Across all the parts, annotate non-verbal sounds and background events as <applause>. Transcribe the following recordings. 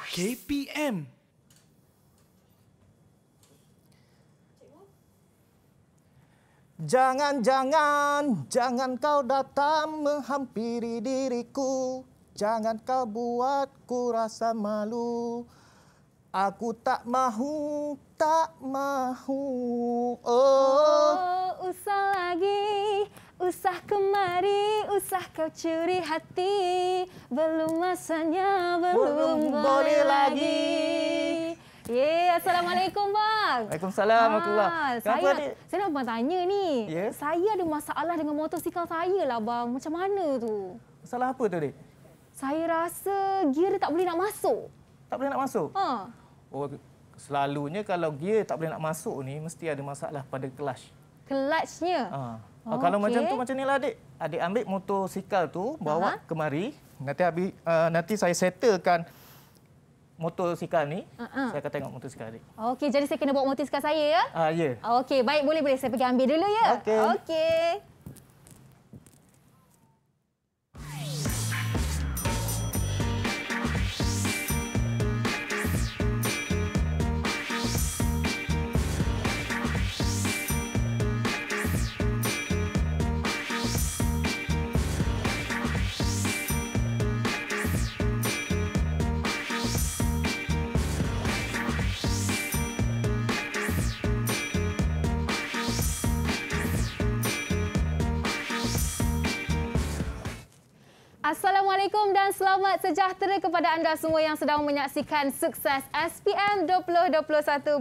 KPM. Jangan, jangan, jangan kau datang menghampiri diriku. Jangan kau buat ku rasa malu. Aku tak mahu, tak mahu. Oh, oh usah lagi. Usah kemari, usah kau curi hati. Belum masanya, belum boleh, boleh lagi. lagi. Ye, yeah, assalamualaikum bang. Waalaikumsalam, Allah. Ah, saya, ni? saya nak bang tanya ni. Yeah? Saya ada masalah dengan motosikal saya lah bang. Macam mana tu? Masalah apa tu dek? Saya rasa gear tak boleh nak masuk. Tak boleh nak masuk? Ha. Oh, selalunya kalau gear tak boleh nak masuk ni mesti ada masalah pada clutch. Clutchnya? Ha. Oh, kalau okay. macam tu macam ni lah adik. Adik ambil motosikal tu bawa uh -huh. kemari. Nanti habis, uh, nanti saya settlekan motosikal ni. Uh -huh. Saya akan tengok motosikal adik. Okey, jadi saya kena bawa motosikal saya ya? Ah uh, ya. Yeah. Okey, baik boleh boleh saya pergi ambil dulu ya. Okey. Okey. Assalamualaikum dan selamat sejahtera kepada anda semua yang sedang menyaksikan sukses SPM 2021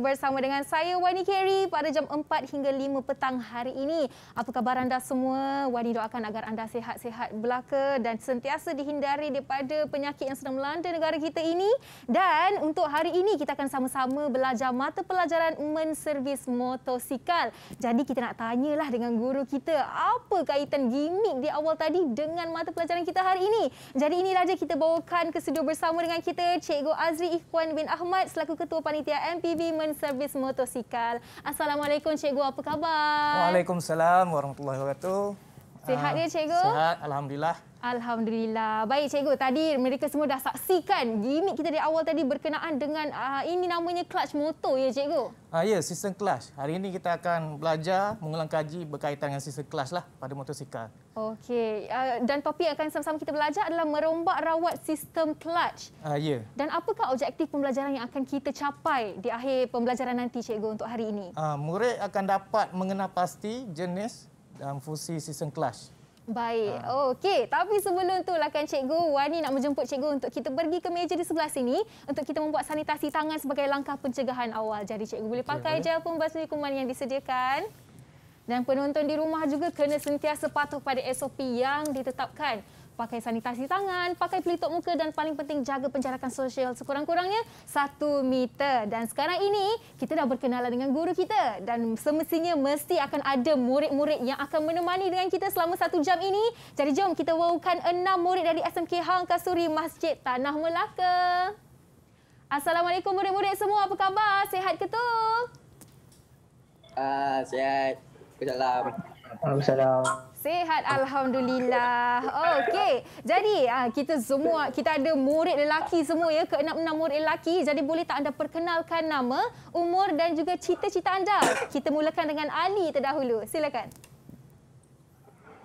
bersama dengan saya Wani Kerry pada jam 4 hingga 5 petang hari ini. Apa khabar anda semua? Wani doakan agar anda sehat-sehat belaka dan sentiasa dihindari daripada penyakit yang sedang melanda negara kita ini. Dan untuk hari ini kita akan sama-sama belajar mata pelajaran menservis motosikal. Jadi kita nak tanyalah dengan guru kita apa kaitan gimmick di awal tadi dengan mata pelajaran kita hari ini. Jadi inilah dia kita bawakan ke studio bersama dengan kita Cikgu Azri Ikhwan bin Ahmad selaku Ketua Panitia MPV Menservis Motosikal. Assalamualaikum Cikgu, apa khabar? Waalaikumsalam warahmatullahi wabarakatuh. Sihat dia ya, ah, Cikgu? Sihat, Alhamdulillah. Alhamdulillah. Baik cikgu, tadi mereka semua dah saksikan gimmick kita di awal tadi berkenaan dengan uh, ini namanya clutch motor ya cikgu. Ah uh, ya, sistem clutch. Hari ini kita akan belajar mengulang kaji berkaitan dengan sistem clutch lah pada motosikal. Okey. Uh, dan topik yang akan sama-sama kita belajar adalah merombak rawat sistem clutch. Ah uh, ya. Dan apakah objektif pembelajaran yang akan kita capai di akhir pembelajaran nanti cikgu untuk hari ini? Ah uh, murid akan dapat mengenal pasti jenis dan fungsi sistem clutch. Baik. Ha. Okey, tapi sebelum tu lah kan cikgu, Wani nak menjemput cikgu untuk kita pergi ke meja di sebelah sini untuk kita membuat sanitasi tangan sebagai langkah pencegahan awal. Jadi cikgu boleh pakai okay, gel pembasmi kuman yang disediakan. Dan penonton di rumah juga kena sentiasa patuh pada SOP yang ditetapkan pakai sanitasi tangan, pakai pelitup muka dan paling penting jaga penjarakan sosial sekurang-kurangnya satu meter. Dan sekarang ini kita dah berkenalan dengan guru kita dan semestinya mesti akan ada murid-murid yang akan menemani dengan kita selama satu jam ini. Jadi jom kita wawakan enam murid dari SMK Hang Kasuri Masjid Tanah Melaka. Assalamualaikum murid-murid semua. Apa khabar? Sehat ke tu? Ah, uh, lah. Assalamualaikum. Assalamualaikum. Sehat Alhamdulillah. Okey. Jadi ah, kita semua, kita ada murid lelaki semua ya. Keenam-enam murid lelaki. Jadi boleh tak anda perkenalkan nama, umur dan juga cita-cita anda? Kita mulakan dengan Ali terdahulu. Silakan.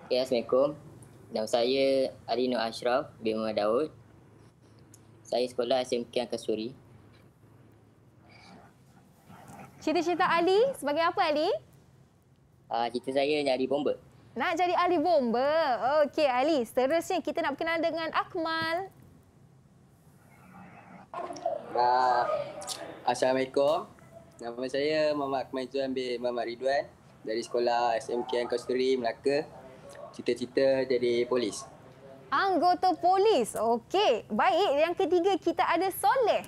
Okay, ya, Assalamualaikum. Nama saya Ali Nur Ashraf bin Muhammad Daud. Saya sekolah SMK Angkat Suri. Cita-cita Ali sebagai apa Ali? Uh, cita saya nyari bomba. Nak jadi ahli bomba. Okey, Ali. Seterusnya kita nak berkenalan dengan Akmal. Uh, Assalamualaikum. Nama saya Muhammad Akmal Zuan bin Muhammad Ridwan. Dari sekolah SMK Angkosturi, Melaka. Cita-cita jadi polis. Anggota polis. Okey. Baik. Yang ketiga, kita ada Soleh.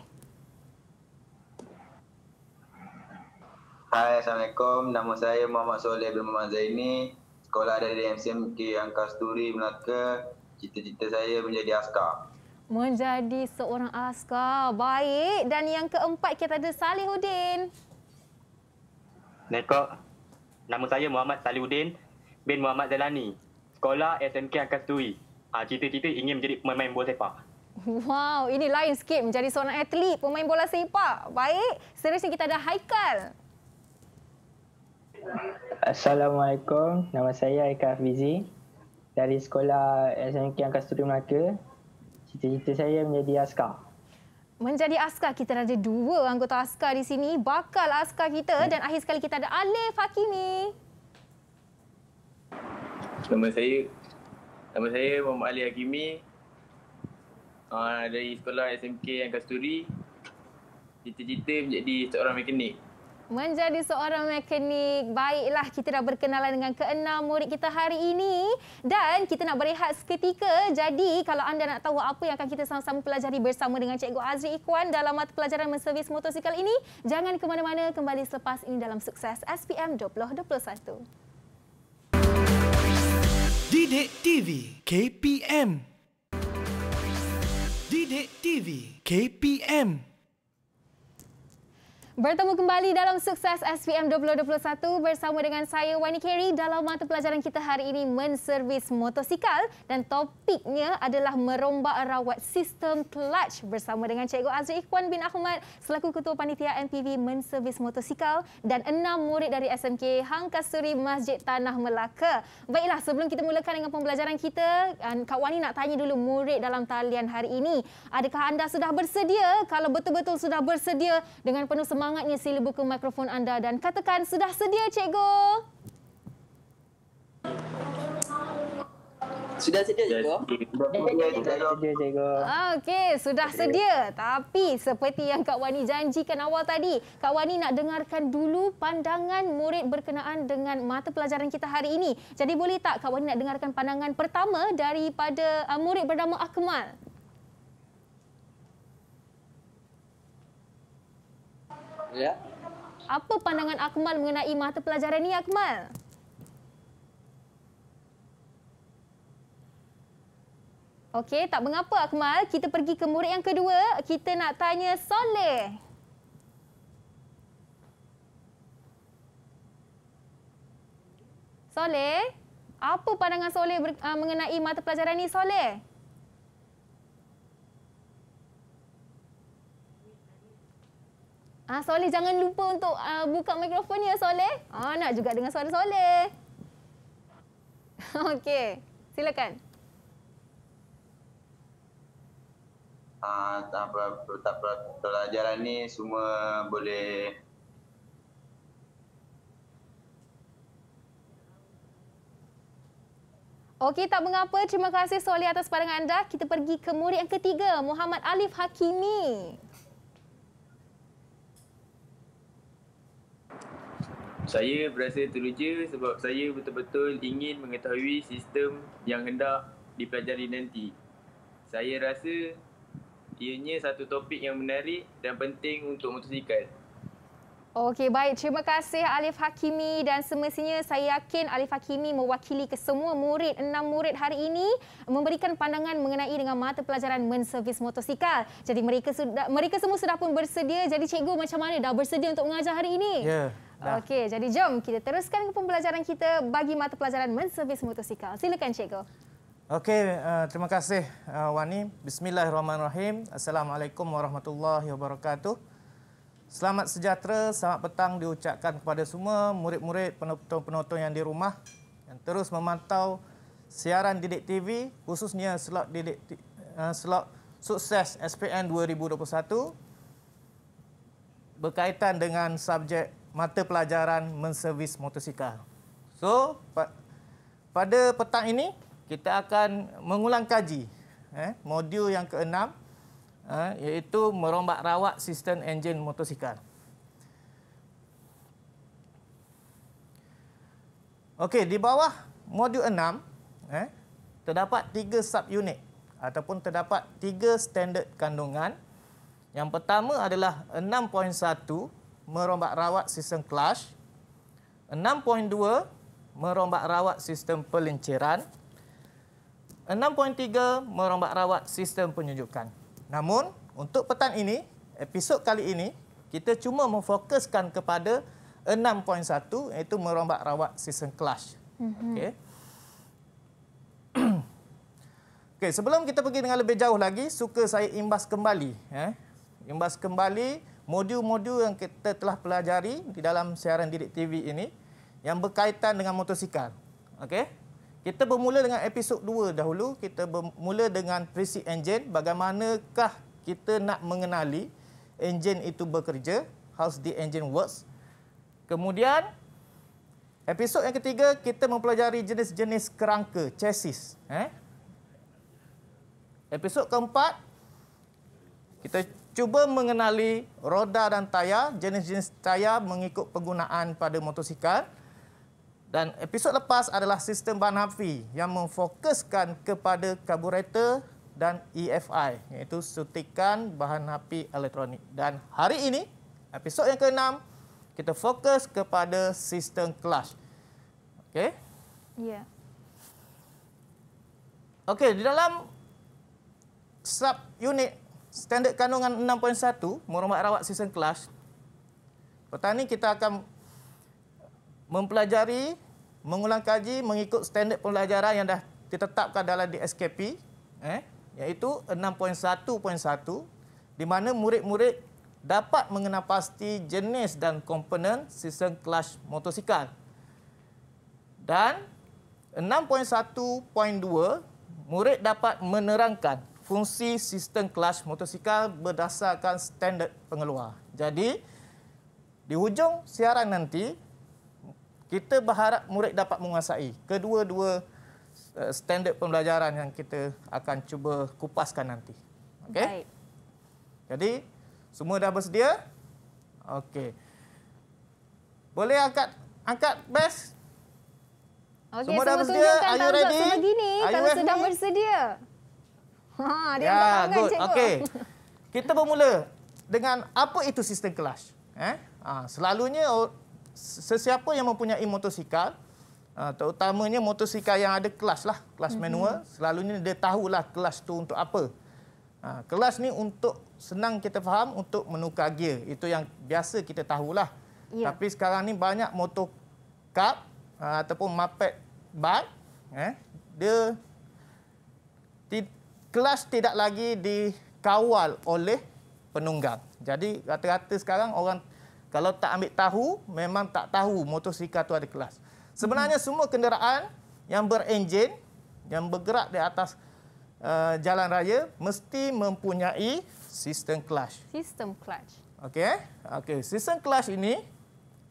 Hai, Assalamualaikum. Nama saya Muhammad Soleh bin Muhammad Zaini sekolah dari MCMK Angkasturi Melaka, cita-cita saya menjadi askar. Menjadi seorang askar. Baik. Dan yang keempat kita ada Salihuddin. Nekok. Nama saya Muhammad Salihuddin bin Muhammad Zalani. Sekolah SMK Angkasturi. Ha, ah, cita-cita ingin menjadi pemain bola sepak. Wow, ini lain sikit menjadi seorang atlet pemain bola sepak. Baik, seterusnya kita ada Haikal. Assalamualaikum. Nama saya Aika Fizi dari sekolah SMK Angkat Studi Melaka. Cita-cita saya menjadi askar. Menjadi askar kita ada dua anggota askar di sini. Bakal askar kita hmm. dan akhir sekali kita ada Alif Hakimi. Nama saya Nama saya Muhammad Ali Hakimi. Uh, dari sekolah SMK Angkat Studi. Cita-cita menjadi seorang mekanik menjadi seorang mekanik. Baiklah, kita dah berkenalan dengan keenam murid kita hari ini. Dan kita nak berehat seketika. Jadi, kalau anda nak tahu apa yang akan kita sama-sama pelajari bersama dengan Cikgu Azri Ikhwan dalam mata pelajaran menservis motosikal ini, jangan ke mana-mana kembali selepas ini dalam sukses SPM 2021. Didik TV KPM Didik TV KPM Bertemu kembali dalam sukses SPM 2021 bersama dengan saya Wani Carey dalam mata pelajaran kita hari ini menservis motosikal dan topiknya adalah merombak rawat sistem clutch bersama dengan Cikgu Azri Ikhwan bin Ahmad selaku Ketua Panitia MPV menservis motosikal dan enam murid dari SMK Hang Kasturi Masjid Tanah Melaka. Baiklah sebelum kita mulakan dengan pembelajaran kita, Kak Wani nak tanya dulu murid dalam talian hari ini. Adakah anda sudah bersedia? Kalau betul-betul sudah bersedia dengan penuh semangat semangatnya sila buka mikrofon anda dan katakan sudah sedia cikgu. Sudah sedia cikgu. Sudah sedia cikgu. Okey, sudah sedia. Tapi seperti yang Kak Wani janjikan awal tadi, Kak Wani nak dengarkan dulu pandangan murid berkenaan dengan mata pelajaran kita hari ini. Jadi boleh tak Kak Wani nak dengarkan pandangan pertama daripada uh, murid bernama Akmal? Ya. Apa pandangan Akmal mengenai mata pelajaran ini, Akmal? Okey, tak mengapa Akmal. Kita pergi ke murid yang kedua. Kita nak tanya Soleh. Soleh, apa pandangan Soleh ah, mengenai mata pelajaran ini, Soleh? Soleh. Ah, Soleh jangan lupa untuk uh, buka mikrofon ya Soleh. Ah, nak juga dengan suara Soleh. <laughs> Okey, silakan. Ah, tak pelajaran ni semua boleh Okey, tak mengapa. Terima kasih Soli atas pandangan anda. Kita pergi ke murid yang ketiga, Muhammad Alif Hakimi. Saya berasa teruja sebab saya betul-betul ingin mengetahui sistem yang hendak dipelajari nanti. Saya rasa ianya satu topik yang menarik dan penting untuk motosikal. Okey, baik. Terima kasih Alif Hakimi dan semestinya saya yakin Alif Hakimi mewakili kesemua murid, enam murid hari ini memberikan pandangan mengenai dengan mata pelajaran menservis motosikal. Jadi mereka sudah mereka semua sudah pun bersedia. Jadi cikgu macam mana dah bersedia untuk mengajar hari ini? Ya. Yeah. Okey, jadi jom kita teruskan ke pembelajaran kita bagi mata pelajaran menservis motosikal. Silakan cikgu. Okey, uh, terima kasih uh, Wani. Bismillahirrahmanirrahim. Assalamualaikum warahmatullahi wabarakatuh. Selamat sejahtera, selamat petang diucapkan kepada semua murid-murid penonton-penonton yang di rumah yang terus memantau siaran Didik TV khususnya slot Didik uh, slot sukses SPM 2021 berkaitan dengan subjek mata pelajaran menservis motosikal. So, pa pada petang ini, kita akan mengulang kaji eh, modul yang keenam eh, iaitu merombak rawat sistem enjin motosikal. Okey, di bawah modul enam, eh, terdapat tiga sub unit ataupun terdapat tiga standard kandungan. Yang pertama adalah merombak rawat sistem clutch. 6.2 merombak rawat sistem pelinciran. 6.3 merombak rawat sistem penyujukan. Namun untuk petang ini, episod kali ini kita cuma memfokuskan kepada 6.1 iaitu merombak rawat sistem clutch. Mhm. Okey. <clears throat> Okay sebelum kita pergi dengan lebih jauh lagi, suka saya imbas kembali, eh. Imbas kembali modul-modul yang kita telah pelajari di dalam siaran Didik TV ini yang berkaitan dengan motosikal. Okey. Kita bermula dengan episod 2 dahulu. Kita bermula dengan prinsip enjin. Bagaimanakah kita nak mengenali enjin itu bekerja. How's the engine works. Kemudian, episod yang ketiga, kita mempelajari jenis-jenis kerangka, chassis. Eh? Episod keempat, kita Cuba mengenali roda dan tayar, jenis-jenis tayar mengikut penggunaan pada motosikal. Dan episod lepas adalah sistem Banafi yang memfokuskan kepada karburator dan EFI iaitu sutikan bahan api elektronik. Dan hari ini, episod yang keenam kita fokus kepada sistem clutch. Okey? Ya. Yeah. Okey, di dalam sub unit standard kandungan 6.1 merumah rawat season class. Petani kita akan mempelajari, mengulang kaji mengikut standard pembelajaran yang dah ditetapkan dalam DSKP eh iaitu 6.1.1 di mana murid-murid dapat mengenal pasti jenis dan komponen season clutch motosikal. Dan 6.1.2 murid dapat menerangkan fungsi sistem clutch motosikal berdasarkan standard pengeluar. Jadi di hujung siaran nanti kita berharap murid dapat menguasai kedua-dua eh, standard pembelajaran yang kita akan cuba kupaskan nanti. Okay. Baik. Jadi semua dah bersedia? Okey. Boleh angkat angkat best? Okey, semua, semua dah bersedia. Are you ready? Kalau sudah bersedia. Ha, dia yeah, bangga good. cikgu. Okey. <laughs> Kita bermula dengan apa itu sistem kelas? Eh? Ha, selalunya sesiapa yang mempunyai motosikal, ha, terutamanya motosikal yang ada kelas lah, kelas manual, mm -hmm. selalunya dia tahulah kelas tu untuk apa. Ha, kelas ni untuk senang kita faham untuk menukar gear. Itu yang biasa kita tahulah. Yeah. Tapi sekarang ni banyak motor ha, ataupun mapet bike, eh, dia kelas tidak lagi dikawal oleh penunggang. Jadi rata-rata sekarang orang kalau tak ambil tahu, memang tak tahu motosikal tu ada kelas. Sebenarnya hmm. semua kenderaan yang berenjin, yang bergerak di atas uh, jalan raya, mesti mempunyai sistem clutch. Sistem clutch. Okey. Eh? Okay. Sistem clutch ini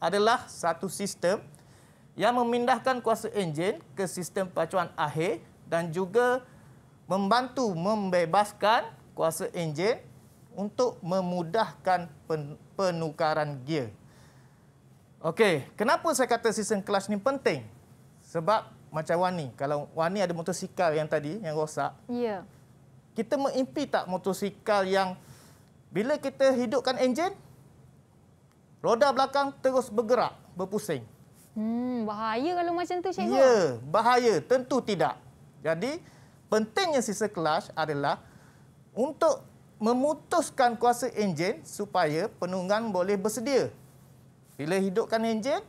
adalah satu sistem yang memindahkan kuasa enjin ke sistem pacuan akhir dan juga membantu membebaskan kuasa enjin untuk memudahkan penukaran gear. Okey, kenapa saya kata sistem clutch ni penting? Sebab macam Wani, kalau Wani ada motosikal yang tadi yang rosak. Ya. Yeah. Kita mengimpi tak motosikal yang bila kita hidupkan enjin roda belakang terus bergerak, berpusing. Hmm, bahaya kalau macam tu, Cikgu. Ya, yeah, bahaya, tentu tidak. Jadi, pentingnya sisa clutch adalah untuk memutuskan kuasa enjin supaya penunggang boleh bersedia. Bila hidupkan enjin,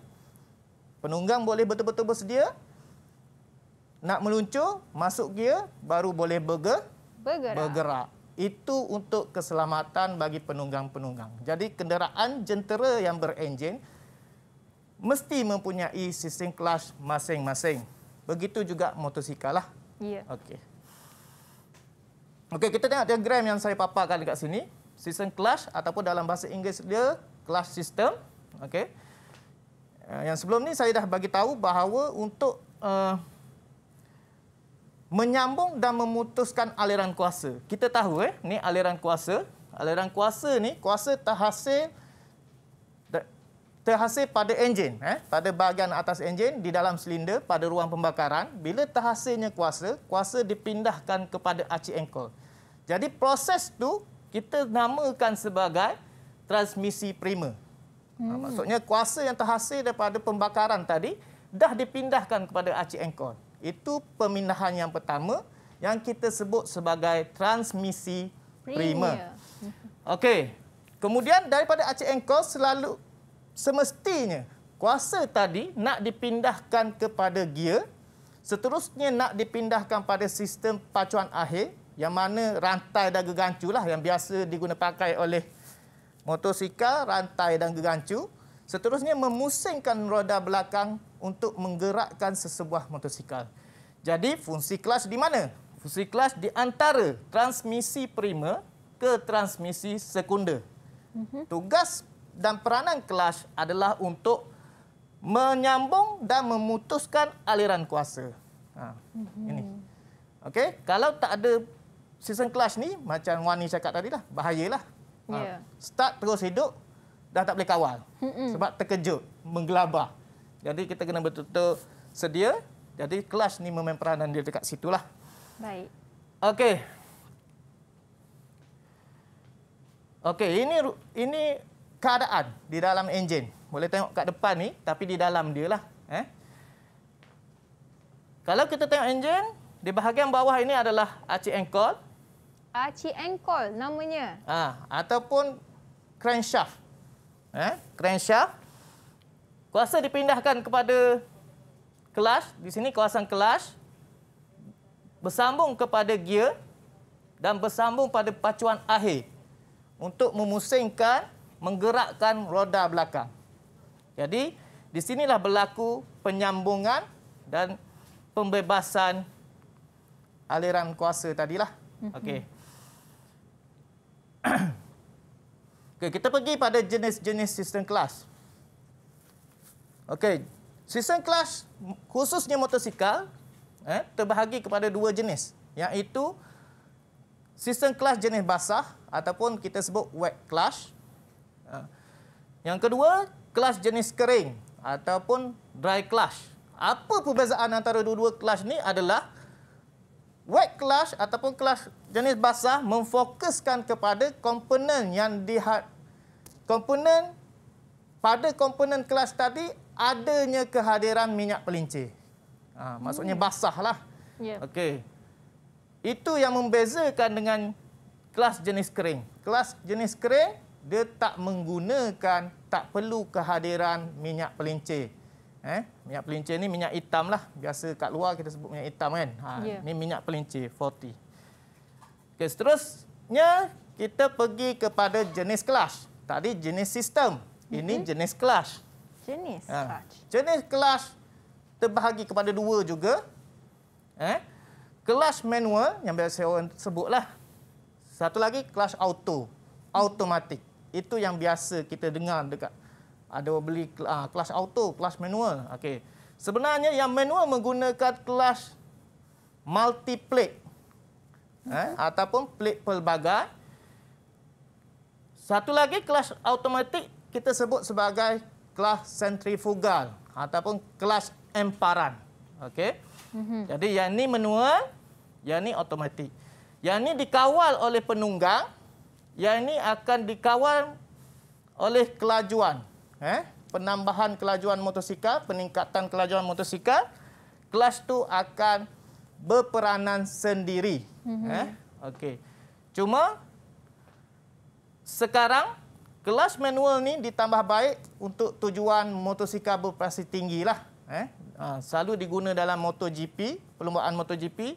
penunggang boleh betul-betul bersedia. Nak meluncur, masuk gear, baru boleh berger bergerak. bergerak. Itu untuk keselamatan bagi penunggang-penunggang. Jadi kenderaan jentera yang berenjin mesti mempunyai sistem clutch masing-masing. Begitu juga motosikal lah. Ya. Okey. Okey, kita tengok diagram yang saya paparkan dekat sini. System clutch ataupun dalam bahasa Inggeris dia clutch system. Okey. Eh, yang sebelum ni saya dah bagi tahu bahawa untuk uh, menyambung dan memutuskan aliran kuasa. Kita tahu eh, ni aliran kuasa. Aliran kuasa ni kuasa terhasil terhasil pada enjin, eh, pada bahagian atas enjin di dalam silinder pada ruang pembakaran. Bila terhasilnya kuasa, kuasa dipindahkan kepada aci engkol. Jadi proses tu kita namakan sebagai transmisi prima. Ha, hmm. Maksudnya kuasa yang terhasil daripada pembakaran tadi dah dipindahkan kepada aci engkol. Itu pemindahan yang pertama yang kita sebut sebagai transmisi prima. prima. Okey. Kemudian daripada aci engkol selalu semestinya kuasa tadi nak dipindahkan kepada gear seterusnya nak dipindahkan pada sistem pacuan akhir yang mana rantai dan gegancu lah yang biasa digunakan oleh motosikal rantai dan gegancu seterusnya memusingkan roda belakang untuk menggerakkan sesebuah motosikal jadi fungsi kelas di mana fungsi kelas di antara transmisi prima ke transmisi sekunder mhm. tugas dan peranan kelas adalah untuk menyambung dan memutuskan aliran kuasa. Ha, mm-hmm. ini. okay? kalau tak ada sistem kelas ni macam Wani cakap tadi lah, bahayalah. Ha, yeah. Start terus hidup dah tak boleh kawal. Mm-hmm. Sebab terkejut, menggelabah. Jadi kita kena betul-betul sedia. Jadi kelas ni memain peranan dia dekat lah. Baik. Okey. Okey, ini ini keadaan di dalam enjin. Boleh tengok kat depan ni, tapi di dalam dia lah. Eh? Kalau kita tengok enjin, di bahagian bawah ini adalah aci engkol. Aci engkol namanya. Ah, ataupun crankshaft. Eh? Crankshaft. Kuasa dipindahkan kepada kelas. Di sini kawasan kelas. Bersambung kepada gear dan bersambung pada pacuan akhir. Untuk memusingkan menggerakkan roda belakang. Jadi di sinilah berlaku penyambungan dan pembebasan aliran kuasa tadilah. Mhm. Okey. <clears throat> Okey, kita pergi pada jenis-jenis sistem kelas. Okey, sistem kelas khususnya motosikal eh, terbahagi kepada dua jenis, iaitu sistem kelas jenis basah ataupun kita sebut wet clutch yang kedua, kelas jenis kering ataupun dry clutch. Apa perbezaan antara dua-dua kelas ni adalah wet clutch ataupun kelas jenis basah memfokuskan kepada komponen yang di komponen pada komponen kelas tadi adanya kehadiran minyak pelincir. Ha, maksudnya hmm. basah lah Yeah. Okey. Itu yang membezakan dengan kelas jenis kering. Kelas jenis kering dia tak menggunakan, tak perlu kehadiran minyak pelincir. Eh, minyak pelincir ni minyak hitam lah. Biasa kat luar kita sebut minyak hitam kan. Ha, yeah. Ni minyak pelincir, 40. Okay, seterusnya, kita pergi kepada jenis kelas. Tadi jenis sistem. Ini mm -hmm. jenis kelas. Jenis ha. Jenis kelas. terbahagi kepada dua juga. Eh, clutch manual yang biasa orang sebut lah. Satu lagi, kelas auto. automatik. Itu yang biasa kita dengar dekat ada beli uh, ah, clutch auto, kelas manual. Okey. Sebenarnya yang manual menggunakan kelas multi plate. Eh, ataupun plate pelbagai. Satu lagi kelas automatic kita sebut sebagai kelas centrifugal ataupun kelas emparan. Okey. Mhm. Jadi yang ni manual, yang ni automatik. Yang ni dikawal oleh penunggang yang ini akan dikawal oleh kelajuan. Eh? Penambahan kelajuan motosikal, peningkatan kelajuan motosikal, kelas tu akan berperanan sendiri. Mm-hmm. Eh? Okey. Cuma sekarang kelas manual ni ditambah baik untuk tujuan motosikal berprestasi tinggilah. Eh? Ha, selalu diguna dalam MotoGP, perlombaan MotoGP.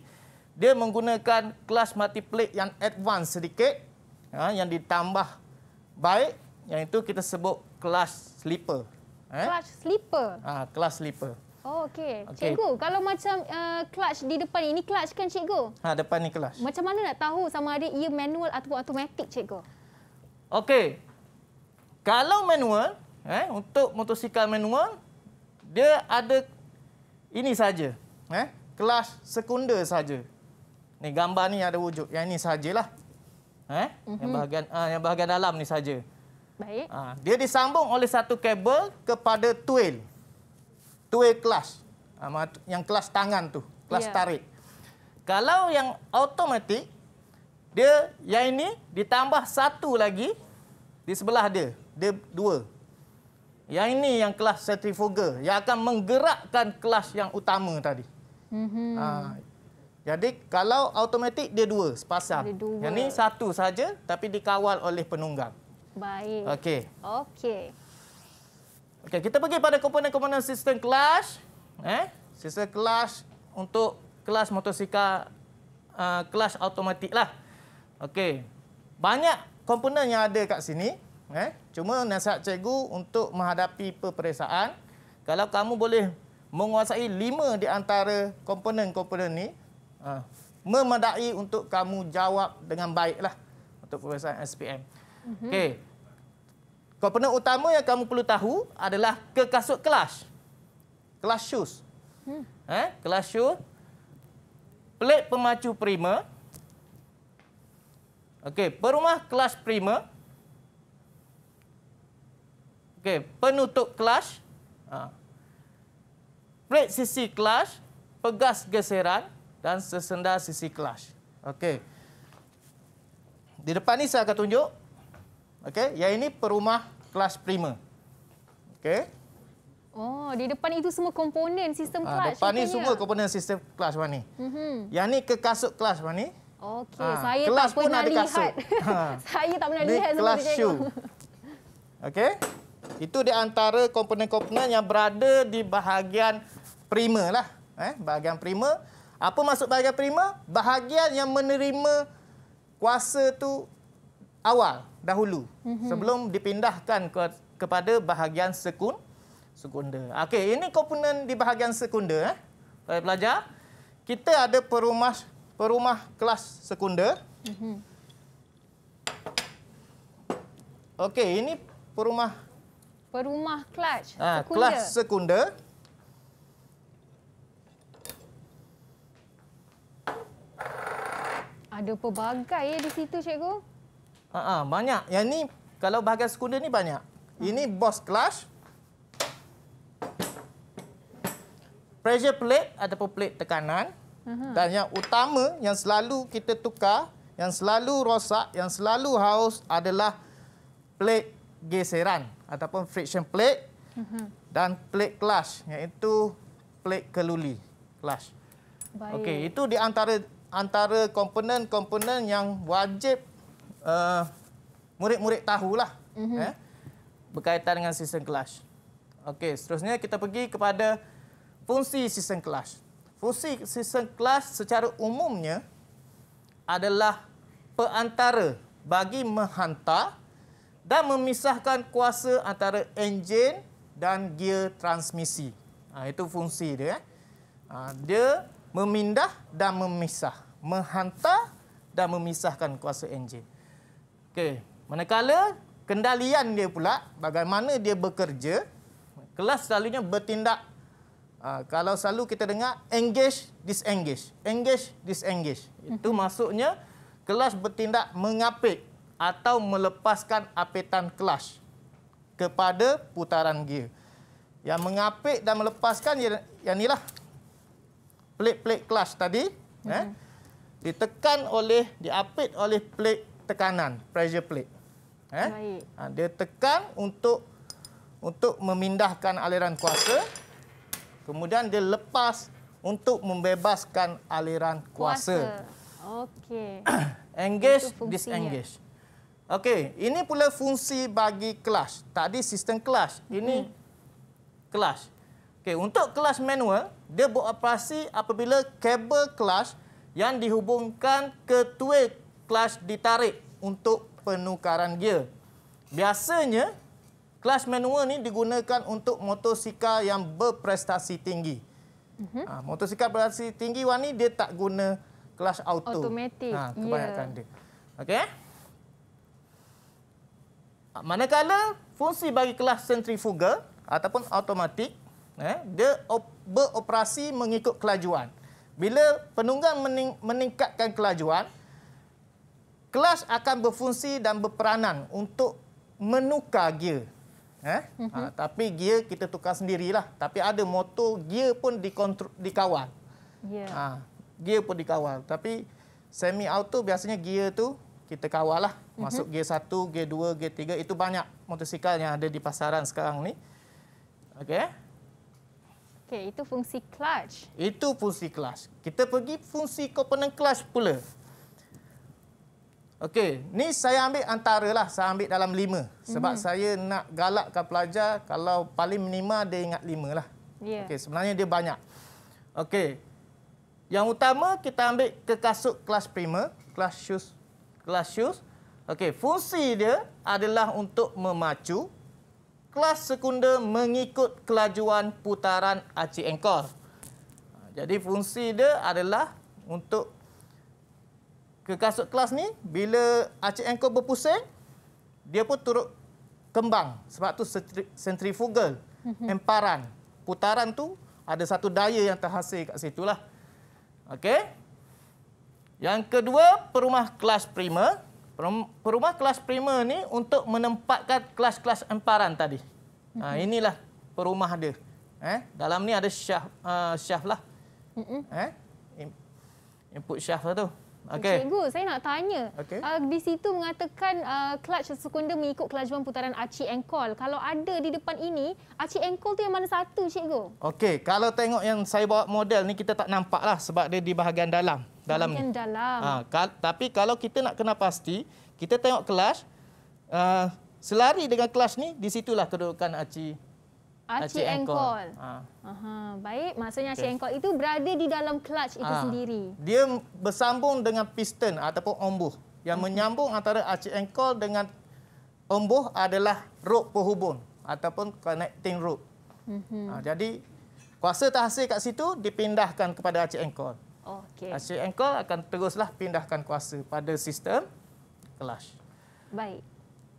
Dia menggunakan kelas multiplate yang advance sedikit ha, yang ditambah baik yang itu kita sebut kelas slipper. Eh? Ha? Clutch slipper. Ah, ha, kelas slipper. Oh, okey. Okay. Cikgu, kalau macam uh, di depan ini clutch kan cikgu? Ha, depan ni clutch. Macam mana nak tahu sama ada ia manual atau automatic cikgu? Okey. Kalau manual, eh, untuk motosikal manual, dia ada ini saja. Ha, eh, clutch sekunder saja. Ni gambar ni ada wujud. Yang ini sajalah eh? mm -hmm. yang mhm. bahagian uh, yang bahagian dalam ni saja. Baik. Uh, dia disambung oleh satu kabel kepada tuil. Tuil kelas. Uh, yang kelas tangan tu, kelas yeah. tarik. Kalau yang automatik dia yang ini ditambah satu lagi di sebelah dia, dia dua. Yang ini yang kelas centrifugal yang akan menggerakkan kelas yang utama tadi. Mm -hmm. uh, jadi kalau automatik dia dua sepasang. Ada dua. Yang ni satu saja tapi dikawal oleh penunggang. Baik. Okey. Okey. Okey, kita pergi pada komponen-komponen sistem clutch. Eh, sistem clutch untuk kelas motosikal a uh, clutch automatiklah. Okey. Banyak komponen yang ada kat sini, eh. Cuma nasihat cikgu untuk menghadapi peperiksaan, kalau kamu boleh menguasai lima di antara komponen-komponen ni, Ha. memadai untuk kamu jawab dengan baiklah untuk peperiksaan SPM. Mm-hmm. Okey. Komponen utama yang kamu perlu tahu adalah kekasut kelas. Kelas shoes. Hmm. Eh, kelas shoes. Plate pemacu prima, Okey, perumah kelas prima, Okey, penutup kelas. Ha. Plate sisi kelas, pegas geseran, dan sesendah sisi clutch. Okey. Di depan ni saya akan tunjuk. Okey, yang ini perumah clutch prima. Okey. Oh, di depan itu semua komponen sistem ah, clutch. Ha, depan ni semua komponen sistem clutch mana ni? Mm -hmm. Yang ni ke kasut clutch mana ni? Okey, ah, saya tak pun ada lihat. kasut. <laughs> Ah. saya tak pernah ini lihat semua clutch shoe. Okey. Itu di antara komponen-komponen yang berada di bahagian prima lah. Eh, bahagian prima. Apa maksud bahagian prima? Bahagian yang menerima kuasa tu awal, dahulu. Mm -hmm. Sebelum dipindahkan ke, kepada bahagian sekun, sekunda. Okey, ini komponen di bahagian sekunda. Eh? Pada pelajar, kita ada perumah, perumah kelas sekunda. Mm -hmm. Okey, ini perumah... Perumah clutch, ah, ha, Kelas sekunda. Ada pelbagai ya di situ cikgu. Ha -ha, banyak. Yang ni kalau bahagian sekunder ni banyak. Hmm. Ini boss clutch. Pressure plate ataupun plate tekanan. Hmm. Dan yang utama yang selalu kita tukar, yang selalu rosak, yang selalu haus adalah plate geseran ataupun friction plate hmm. dan plate clutch iaitu plate keluli clutch. Okey, itu di antara antara komponen-komponen yang wajib eh, murid-murid uh, lah, mm -hmm. eh, berkaitan dengan sistem kelas. Okey, seterusnya kita pergi kepada fungsi sistem kelas. Fungsi sistem kelas secara umumnya adalah perantara bagi menghantar dan memisahkan kuasa antara enjin dan gear transmisi. Ha, itu fungsi dia. Ha, dia memindah dan memisah, menghantar dan memisahkan kuasa enjin. Okey, manakala kendalian dia pula bagaimana dia bekerja, kelas selalunya bertindak Ha, kalau selalu kita dengar engage disengage engage disengage itu mhm. maksudnya kelas bertindak mengapit atau melepaskan apitan kelas kepada putaran gear yang mengapit dan melepaskan ya, yang inilah plate-plate glass tadi mm -hmm. eh, mm-hmm. ditekan oleh diapit oleh plate tekanan pressure plate eh ha, dia tekan untuk untuk memindahkan aliran kuasa kemudian dia lepas untuk membebaskan aliran kuasa, kuasa. okey <coughs> engage disengage okey ini pula fungsi bagi clutch tadi sistem clutch ini mm -hmm. clutch Okay, untuk kelas manual, dia buat beroperasi apabila kabel kelas yang dihubungkan ke tuai kelas ditarik untuk penukaran gear. Biasanya, kelas manual ni digunakan untuk motosikal yang berprestasi tinggi. Mm -hmm. ha, motosikal berprestasi tinggi ni dia tak guna kelas auto. Automatik. Ha, ah, kebanyakan yeah. dia. Okey. Eh? Ah, manakala fungsi bagi kelas sentrifugal ataupun automatik eh, dia op, beroperasi mengikut kelajuan. Bila penunggang mening, meningkatkan kelajuan, kelas akan berfungsi dan berperanan untuk menukar gear. Eh? Mhm. Ha, tapi gear kita tukar sendirilah. Tapi ada motor, gear pun dikontrol, dikawal. Yeah. Ha, gear pun dikawal. Tapi semi-auto biasanya gear tu kita kawal lah. Mhm. Masuk gear 1, gear 2, gear 3. Itu banyak motosikal yang ada di pasaran sekarang ni. Okey. Eh? Okey, itu fungsi clutch. Itu fungsi clutch. Kita pergi fungsi komponen clutch pula. Okey, ni saya ambil lah. saya ambil dalam lima. Sebab mm -hmm. saya nak galakkan pelajar kalau paling minima dia ingat lima lah. Yeah. Okey, sebenarnya dia banyak. Okey, yang utama kita ambil ke kasut kelas prima, kelas shoes. Kelas shoes. Okey, fungsi dia adalah untuk memacu, kelas sekunda mengikut kelajuan putaran AC engkol. Jadi fungsi dia adalah untuk ke kasut kelas ni bila AC engkol berpusing dia pun turut kembang sebab tu centrifugal hemparan mhm. putaran tu ada satu daya yang terhasil kat situ lah. Okey. Yang kedua, perumah kelas prima perumah kelas prima ni untuk menempatkan kelas-kelas emparan tadi. Ha, inilah perumah dia. Eh, dalam ni ada syaf, uh, ha, syaf lah. Ha? lah eh, input syaf tu. Okay. Cikgu, saya nak tanya. Okay. Uh, ah, di situ mengatakan uh, clutch sekunder mengikut kelajuan putaran aci and call. Kalau ada di depan ini, aci and call tu yang mana satu, cikgu? Okey, kalau tengok yang saya bawa model ni kita tak nampaklah sebab dia di bahagian dalam dalam ni. dalam ha, kal- tapi kalau kita nak kena pasti kita tengok kelas uh, selari dengan kelas ni di situlah kedudukan aci aci engkol ha Aha, baik maksudnya aci engkol itu berada di dalam clutch itu ha, sendiri dia bersambung dengan piston ataupun ombuh yang okay. Mhm. menyambung antara aci engkol dengan ombuh adalah rope penghubung ataupun connecting rope. Mm-hmm. Ha, jadi kuasa terhasil kat situ dipindahkan kepada aci engkol. Okay. Hasil engkol akan teruslah pindahkan kuasa pada sistem kelas. Baik.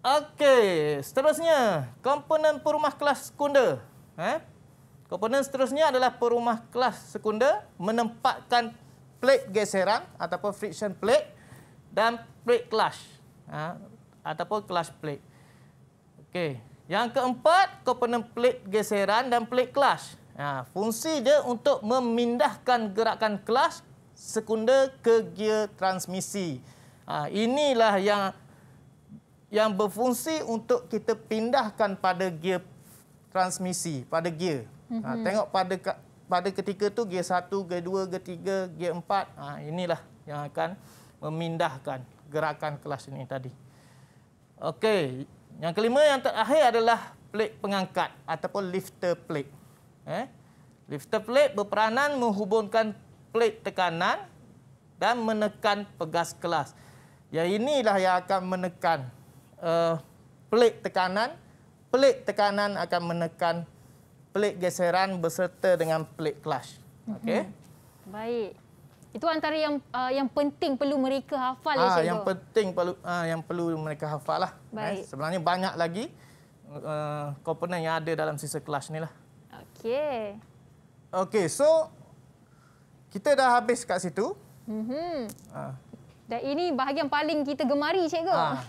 Okey, seterusnya komponen perumah kelas sekunder. Eh? Ha? Komponen seterusnya adalah perumah kelas sekunder menempatkan plate geseran ataupun friction plate dan plate clutch eh? Ha? ataupun clutch plate. Okey, yang keempat komponen plate geseran dan plate clash. Ha, fungsi dia untuk memindahkan gerakan kelas sekunder ke gear transmisi. Ha, inilah yang yang berfungsi untuk kita pindahkan pada gear transmisi, pada gear. Ha, mhm. tengok pada pada ketika tu gear 1, gear 2, gear 3, gear 4. Ha, inilah yang akan memindahkan gerakan kelas ini tadi. Okey, yang kelima yang terakhir adalah plate pengangkat ataupun lifter plate. Eh? Lifter plate berperanan menghubungkan plate tekanan dan menekan pegas kelas. Ya inilah yang akan menekan uh, plate tekanan. Plate tekanan akan menekan plate geseran berserta dengan plate kelas. Mhm. Okey. Baik. Itu antara yang uh, yang penting perlu mereka hafal Ah, ya Cikgu. yang penting perlu uh, yang perlu mereka hafal lah. Eh, sebenarnya banyak lagi uh, komponen yang ada dalam sisa kelas ni lah. Okey. Okey, so kita dah habis kat situ. Mm -hmm. ha. Dan ini bahagian paling kita gemari, cikgu. Ha.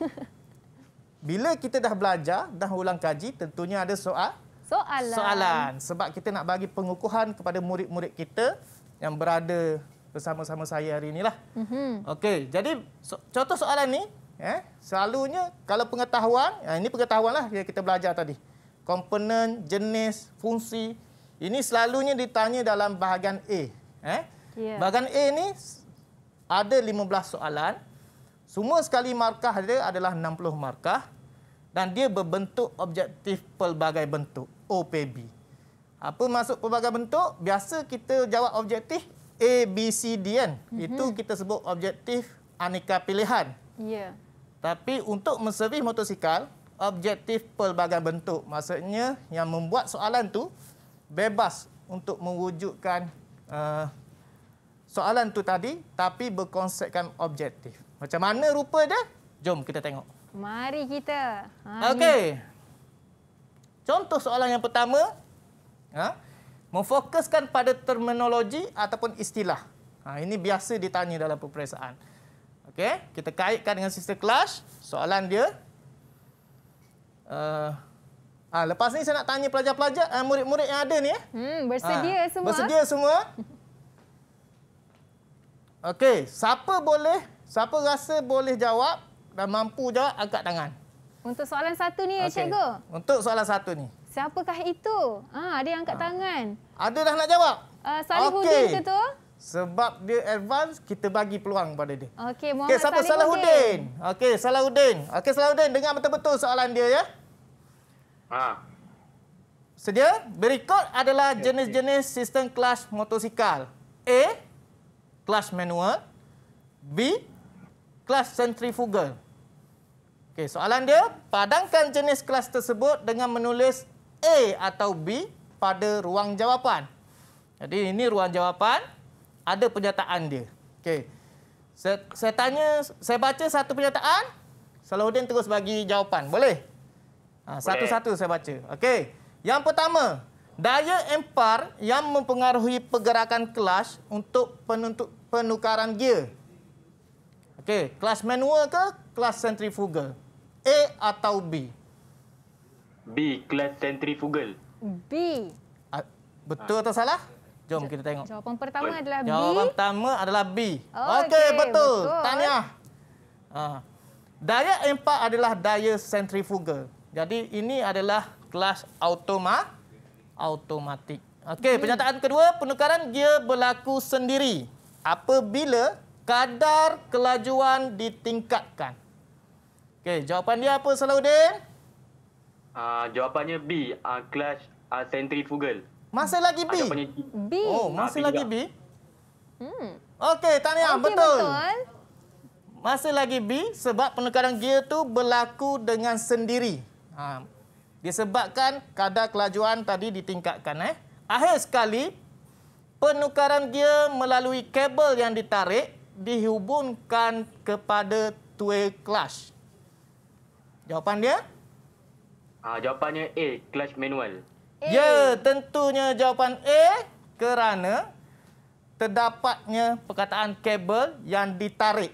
Bila kita dah belajar, dah ulang kaji, tentunya ada soal. Soalan. Soalan. Sebab kita nak bagi pengukuhan kepada murid-murid kita yang berada bersama-sama saya hari ini Mm -hmm. Okey, jadi so, contoh soalan ni, eh, selalunya kalau pengetahuan, ah, ini pengetahuan lah yang kita belajar tadi komponen, jenis, fungsi. Ini selalunya ditanya dalam bahagian A. Eh? Yeah. Bahagian A ini ada 15 soalan. Semua sekali markah dia adalah 60 markah. Dan dia berbentuk objektif pelbagai bentuk, OPB. Apa masuk pelbagai bentuk? Biasa kita jawab objektif A, B, C, D kan? Mm -hmm. Itu kita sebut objektif aneka pilihan. Yeah. Tapi untuk menservis motosikal, objektif pelbagai bentuk. Maksudnya yang membuat soalan tu bebas untuk mewujudkan uh, soalan tu tadi tapi berkonsepkan objektif. Macam mana rupa dia? Jom kita tengok. Mari kita. Ha, Okey. Contoh soalan yang pertama ha, memfokuskan pada terminologi ataupun istilah. Ha, ini biasa ditanya dalam peperiksaan. Okey, kita kaitkan dengan sistem clash. Soalan dia Uh, ah, lepas ni saya nak tanya pelajar-pelajar, uh, murid-murid yang ada ni. Eh? Hmm, bersedia ah, semua. Bersedia semua. <laughs> Okey, siapa boleh, siapa rasa boleh jawab dan mampu jawab, angkat tangan. Untuk soalan satu ni, okay. Cikgu. Untuk soalan satu ni. Siapakah itu? Ah, ada yang angkat ah. tangan. Ada dah nak jawab? Uh, Salihuddin okay. ke tu? Sebab dia advance, kita bagi peluang pada dia. Okey, Muhammad okay, siapa? Salahuddin. Okey, Salahuddin. Okey, Salahuddin, dengar betul-betul soalan dia ya. Ha. Sedia? Berikut adalah jenis-jenis okay. sistem kelas motosikal. A, kelas manual. B, kelas centrifugal. Okey, soalan dia, padangkan jenis kelas tersebut dengan menulis A atau B pada ruang jawapan. Jadi ini ruang jawapan ada pernyataan dia. Okey. Saya, saya tanya, saya baca satu pernyataan, Salahuddin terus bagi jawapan. Ha, Boleh? Satu-satu saya baca. Okey. Yang pertama, daya empar yang mempengaruhi pergerakan kelas untuk penuntut penukaran gear. Okey, kelas manual ke kelas sentrifugal? A atau B? B, kelas sentrifugal. B. Betul atau salah? Jom kita tengok. Jawapan pertama adalah B. Jawapan pertama adalah B. Okey, okay, betul. betul. Tanya. Ha. Daya m adalah daya sentrifugal. Jadi ini adalah kelas automa automatik. Okey, hmm. pernyataan kedua, penukaran gear berlaku sendiri apabila kadar kelajuan ditingkatkan. Okey, jawapan dia apa Salahuddin? Uh, jawapannya B, uh, ah, clutch ah, uh, centrifugal. Masih lagi B. B. Oh, masih B lagi B. Hmm. Okey, tahniah. Okay, betul. betul. Masih lagi B sebab penukaran gear tu berlaku dengan sendiri. Ha. Disebabkan kadar kelajuan tadi ditingkatkan. Eh. Akhir sekali, penukaran gear melalui kabel yang ditarik dihubungkan kepada tuai clutch. Jawapan dia? Ah jawapannya A, clutch manual. Ya, tentunya jawapan A kerana terdapatnya perkataan kabel yang ditarik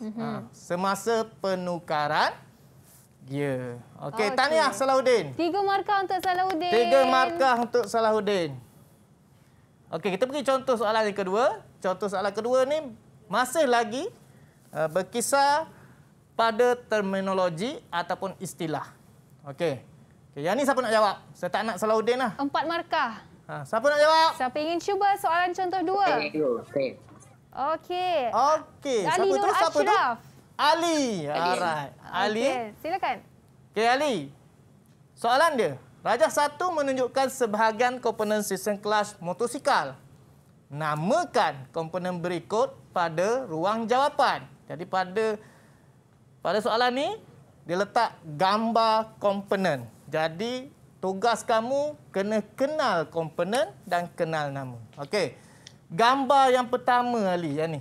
mm-hmm. semasa penukaran. Ya. Okey, okay. tahniah Salahuddin. Tiga markah untuk Salahuddin. Tiga markah untuk Salahuddin. Okey, kita pergi contoh soalan yang kedua. Contoh soalan kedua ni masih lagi eh, berkisar pada terminologi ataupun istilah. Okey. Okay, yang ni siapa nak jawab? Saya tak nak Salahuddin lah. Empat markah. Ha, siapa nak jawab? Siapa ingin cuba soalan contoh dua? Okey. Okey. Okay. Siapa tu? Siapa tu? Ali. Alright. Okay. Ali. Silakan. Okey, Ali. Soalan dia. Rajah satu menunjukkan sebahagian komponen sistem kelas motosikal. Namakan komponen berikut pada ruang jawapan. Jadi pada pada soalan ni, dia letak gambar komponen. Jadi tugas kamu kena kenal komponen dan kenal nama. Okey. Gambar yang pertama Ali yang ni.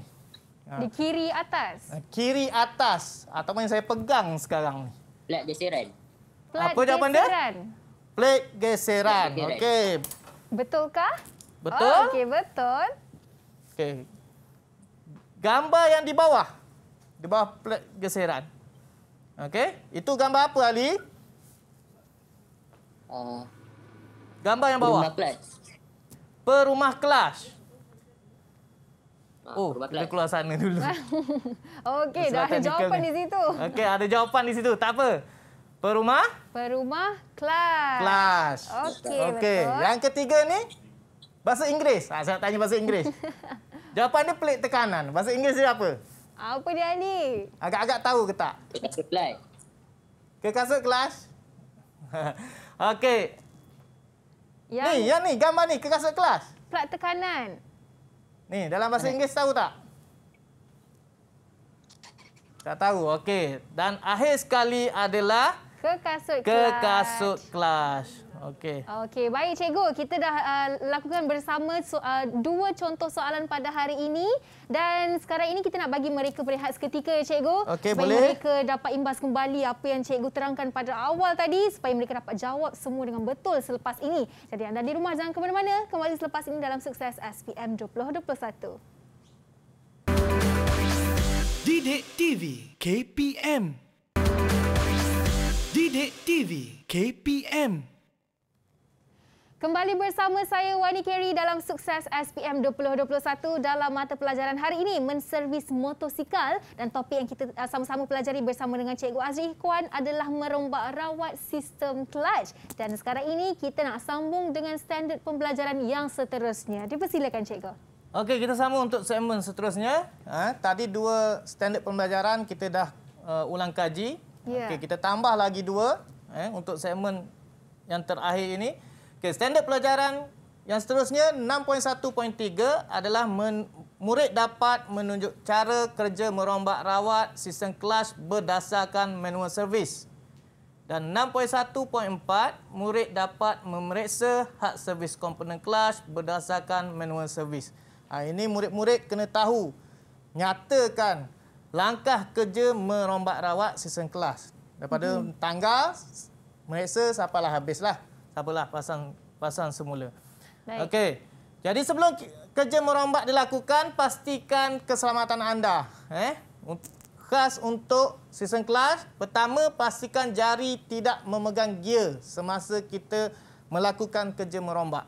Ha. Di kiri atas. Ha, kiri atas atau yang saya pegang sekarang ni. Plat geseran. Plat Apa jawapan dia? Plat geseran. Okey. Betulkah? Betul. Oh, Okey, betul. Okey. Gambar yang di bawah. Di bawah plat geseran. Okey, itu gambar apa Ali? Oh. Gambar yang bawah. Perumah kelas. Perumah kelas. Ah, oh, kita keluar sana dulu. <laughs> Okey, dah ada jawapan di situ. Okey, ada jawapan di situ. Tak apa. Perumah? Perumah kelas. Kelas. Okey, okay. betul. Yang ketiga ni bahasa Inggeris. Ha, saya tanya bahasa Inggeris. <laughs> jawapan dia pelik tekanan. Bahasa Inggeris dia apa? Apa dia ni? Agak-agak tahu ke tak? Kekasut kelas. Kekasut kelas. <laughs> Okey. Yang... Ni, yang ni gambar ni kekasut kelas. Plat tekanan. Ni, dalam bahasa Inggeris tahu tak? Tak tahu. Okey. Dan akhir sekali adalah ke kasut ke clutch. kasut clutch okey okey baik cikgu kita dah uh, lakukan bersama so, uh, dua contoh soalan pada hari ini dan sekarang ini kita nak bagi mereka berehat seketika ya cikgu okay, supaya boleh. mereka dapat imbas kembali apa yang cikgu terangkan pada awal tadi supaya mereka dapat jawab semua dengan betul selepas ini jadi anda di rumah jangan ke mana-mana kembali selepas ini dalam sukses SPM 2021 Didik TV KPM Sidik TV KPM Kembali bersama saya Wani Keri dalam sukses SPM 2021 dalam mata pelajaran hari ini menservis motosikal dan topik yang kita eh, sama-sama pelajari bersama dengan Cikgu Azri Kwan adalah merombak rawat sistem clutch dan sekarang ini kita nak sambung dengan standard pembelajaran yang seterusnya. Dipersilakan Cikgu. Okey, kita sama untuk segmen seterusnya. Ha, tadi dua standard pembelajaran kita dah uh, ulang kaji. Yeah. Okey, kita tambah lagi dua eh, untuk segmen yang terakhir ini. Okey, standard pelajaran yang seterusnya 6.1.3 adalah murid dapat menunjuk cara kerja merombak rawat sistem kelas berdasarkan manual servis Dan 6.1.4, murid dapat memeriksa hak servis komponen kelas berdasarkan manual servis. Ha, ini murid-murid kena tahu, nyatakan langkah kerja merombak rawat season kelas daripada mm-hmm. tanggal meriksa siapalah habislah apalah pasang pasang semula okey jadi sebelum kerja merombak dilakukan pastikan keselamatan anda eh khas untuk season kelas pertama pastikan jari tidak memegang gear semasa kita melakukan kerja merombak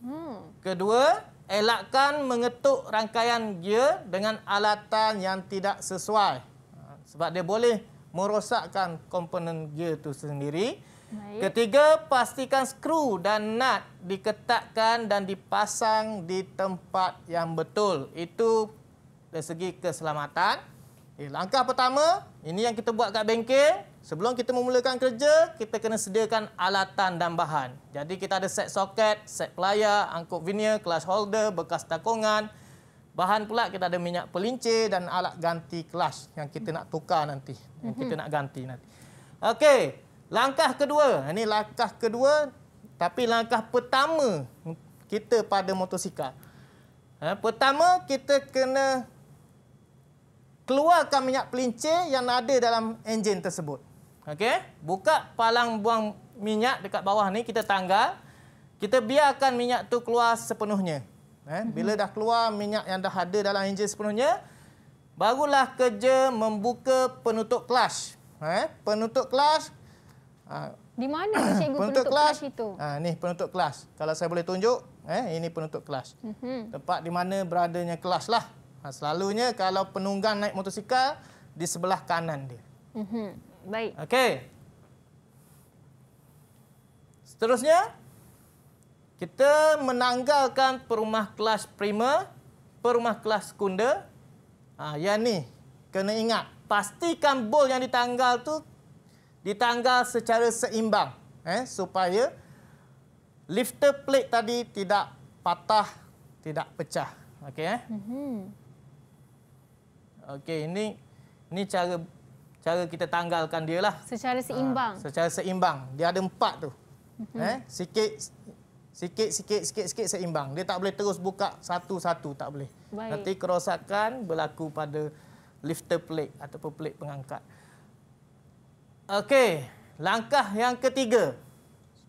hmm kedua Elakkan mengetuk rangkaian gear dengan alatan yang tidak sesuai. Ha, sebab dia boleh merosakkan komponen gear itu sendiri. Baik. Ketiga, pastikan skru dan nut diketatkan dan dipasang di tempat yang betul. Itu dari segi keselamatan. Langkah pertama, ini yang kita buat kat bengkel. Sebelum kita memulakan kerja, kita kena sediakan alatan dan bahan. Jadi kita ada set soket, set pelaya, angkut veneer, kelas holder, bekas takungan. Bahan pula kita ada minyak pelincir dan alat ganti kelas yang kita nak tukar nanti. Yang kita mhm. nak ganti nanti. Okey, langkah kedua. Ini langkah kedua tapi langkah pertama kita pada motosikal. Eh, pertama, kita kena keluarkan minyak pelincir yang ada dalam enjin tersebut. Okey, buka palang buang minyak dekat bawah ni kita tanggal. Kita biarkan minyak tu keluar sepenuhnya. Eh, bila mhm. dah keluar minyak yang dah ada dalam enjin sepenuhnya, barulah kerja membuka penutup clutch. Eh, penutup clutch. Ah, di mana <coughs> cikgu penutup, penutup clutch itu? Ah, ni penutup clutch. Kalau saya boleh tunjuk, eh, ini penutup clutch. Mhm. Tempat di mana beradanya clutch lah. Ah, selalunya kalau penunggang naik motosikal di sebelah kanan dia. Mhm. Baik. Okey. Seterusnya kita menanggalkan perumah kelas prima, perumah kelas sekunda. Ah ha, yang ni kena ingat, pastikan bol yang ditanggal tu ditanggal secara seimbang eh supaya lifter plate tadi tidak patah, tidak pecah. Okey eh. Mhm. Okey, ini ini cara cara kita tanggalkan dia lah. Secara ha, seimbang. Ha, secara seimbang. Dia ada empat tu. Mm-hmm. Eh, sikit, sikit, sikit, sikit, sikit seimbang. Dia tak boleh terus buka satu-satu, tak boleh. Baik. Nanti kerosakan berlaku pada lifter plate atau plate pengangkat. Okey, langkah yang ketiga.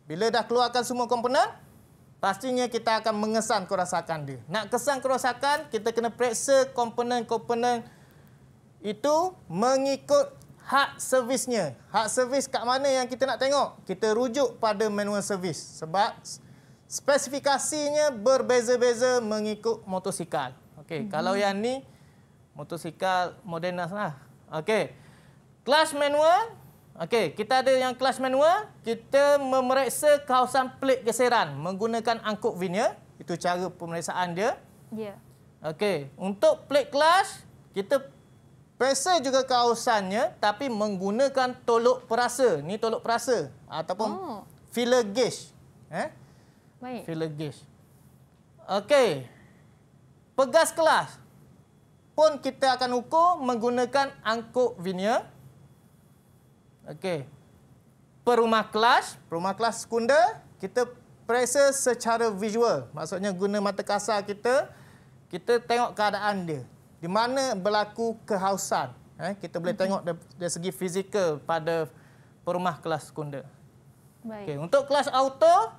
Bila dah keluarkan semua komponen, pastinya kita akan mengesan kerosakan dia. Nak kesan kerosakan, kita kena periksa komponen-komponen itu mengikut hak servisnya. Hak servis kat mana yang kita nak tengok? Kita rujuk pada manual servis sebab spesifikasinya berbeza-beza mengikut motosikal. Okey, mm -hmm. kalau yang ni motosikal Moderna lah. Okey. Clutch manual. Okey, kita ada yang clutch manual, kita memeriksa kawasan plate geseran menggunakan angkut vinyl. Itu cara pemeriksaan dia. Ya. Yeah. Okey, untuk plate clutch kita Perasa juga kawasannya tapi menggunakan tolok perasa. Ni tolok perasa ataupun oh. filler gauge. Eh? Baik. Filler gauge. Okey. Pegas kelas pun kita akan ukur menggunakan angkuk veneer. Okey. Perumah kelas, perumah kelas sekunder, kita perasa secara visual. Maksudnya guna mata kasar kita, kita tengok keadaan dia di mana berlaku kehausan. Eh, kita boleh okay. Mhm. tengok dari, dari segi fizikal pada perumah kelas sekunder. Baik. Okay, untuk kelas auto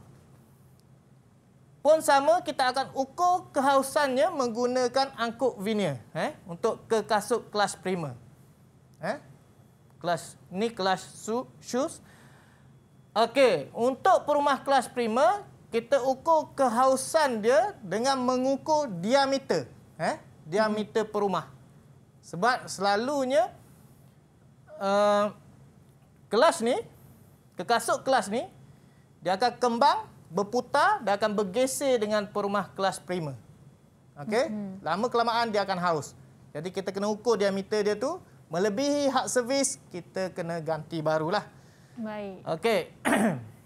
pun sama, kita akan ukur kehausannya menggunakan angkuk veneer eh, untuk ke kasut kelas prima. Eh, kelas ni kelas su, shoes. Okey, untuk perumah kelas prima, kita ukur kehausan dia dengan mengukur diameter. Eh, diameter per rumah. Sebab selalunya uh, kelas ni, kekasut kelas ni, dia akan kembang, berputar dia akan bergeser dengan perumah kelas prima. okay hmm. Lama kelamaan dia akan haus. Jadi kita kena ukur diameter dia tu. Melebihi hak servis, kita kena ganti barulah. Baik. Okey.